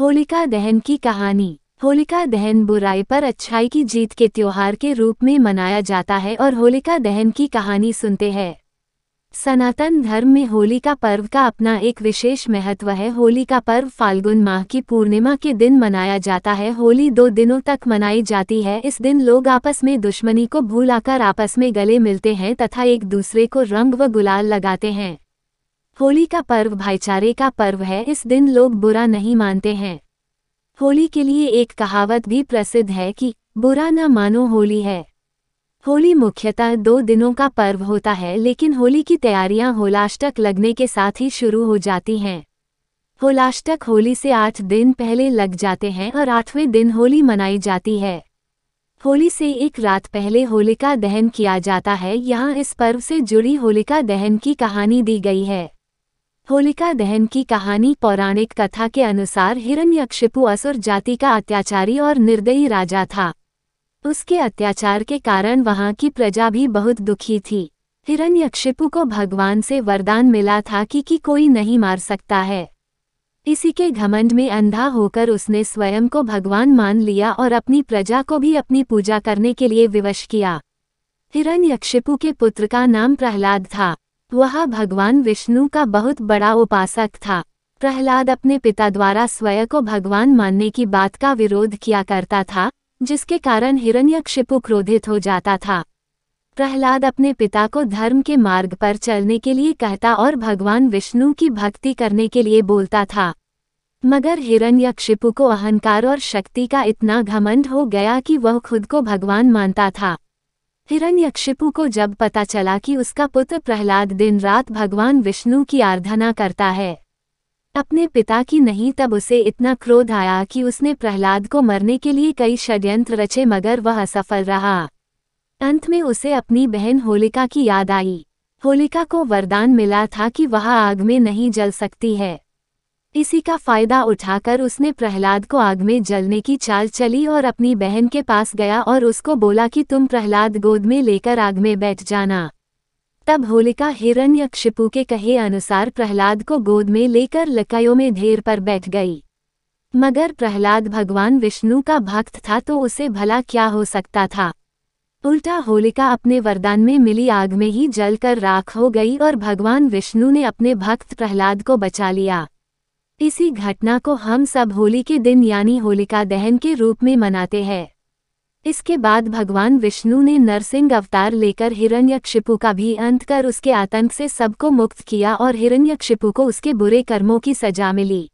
होलिका दहन की कहानी होलिका दहन बुराई पर अच्छाई की जीत के त्योहार के रूप में मनाया जाता है और होलिका दहन की कहानी सुनते हैं सनातन धर्म में होली का पर्व का अपना एक विशेष महत्व है होली का पर्व फाल्गुन माह की पूर्णिमा के दिन मनाया जाता है होली दो दिनों तक मनाई जाती है इस दिन लोग आपस में दुश्मनी को भूलाकर आपस में गले मिलते हैं तथा एक दूसरे को रंग व गुलाल लगाते हैं होली का पर्व भाईचारे का पर्व है इस दिन लोग बुरा नहीं मानते हैं होली के लिए एक कहावत भी प्रसिद्ध है कि बुरा न मानो होली है होली मुख्यतः दो दिनों का पर्व होता है लेकिन होली की तैयारियां होलाष्टक लगने के साथ ही शुरू हो जाती हैं होलाष्टक होली से आठ दिन पहले लग जाते हैं और आठवें दिन होली मनाई जाती है होली से एक रात पहले होलिका दहन किया जाता है यहाँ इस पर्व से जुड़ी होलिका दहन की कहानी दी गई है होलिका दहन की कहानी पौराणिक कथा के अनुसार हिरण्यक्षिपु असुर जाति का अत्याचारी और निर्दयी राजा था उसके अत्याचार के कारण वहाँ की प्रजा भी बहुत दुखी थी हिरण्यक्षिपु को भगवान से वरदान मिला था कि, कि कोई नहीं मार सकता है इसी के घमंड में अंधा होकर उसने स्वयं को भगवान मान लिया और अपनी प्रजा को भी अपनी पूजा करने के लिए विवश किया हिरण्यक्षिपु के पुत्र का नाम प्रहलाद था वह भगवान विष्णु का बहुत बड़ा उपासक था प्रहलाद अपने पिता द्वारा स्वयं को भगवान मानने की बात का विरोध किया करता था जिसके कारण हिरण्यक्षिपु क्रोधित हो जाता था प्रहलाद अपने पिता को धर्म के मार्ग पर चलने के लिए कहता और भगवान विष्णु की भक्ति करने के लिए बोलता था मगर हिरण्यक्षिपु को अहंकार और शक्ति का इतना घमंड हो गया कि वह खुद को भगवान मानता था हिरण्यक्षिपु को जब पता चला कि उसका पुत्र प्रहलाद दिन रात भगवान विष्णु की आराधना करता है अपने पिता की नहीं तब उसे इतना क्रोध आया कि उसने प्रहलाद को मरने के लिए कई षड्यंत्र रचे मगर वह असफल रहा अंत में उसे अपनी बहन होलिका की याद आई होलिका को वरदान मिला था कि वह आग में नहीं जल सकती है इसी का फायदा उठाकर उसने प्रहलाद को आग में जलने की चाल चली और अपनी बहन के पास गया और उसको बोला कि तुम प्रहलाद गोद में लेकर आग में बैठ जाना तब होलिका क्षिपु के कहे अनुसार प्रहलाद को गोद में लेकर लकायों में ढेर पर बैठ गई मगर प्रहलाद भगवान विष्णु का भक्त था तो उसे भला क्या हो सकता था उल्टा होलिका अपने वरदान में मिली आग में ही जलकर राख हो गई और भगवान विष्णु ने अपने भक्त प्रहलाद को बचा लिया इसी घटना को हम सब होली के दिन यानी होलिका दहन के रूप में मनाते हैं इसके बाद भगवान विष्णु ने नरसिंह अवतार लेकर हिरण्यक्षिपु का भी अंत कर उसके आतंक से सबको मुक्त किया और हिरण्यक्षिपु को उसके बुरे कर्मों की सजा मिली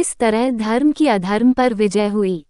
इस तरह धर्म की अधर्म पर विजय हुई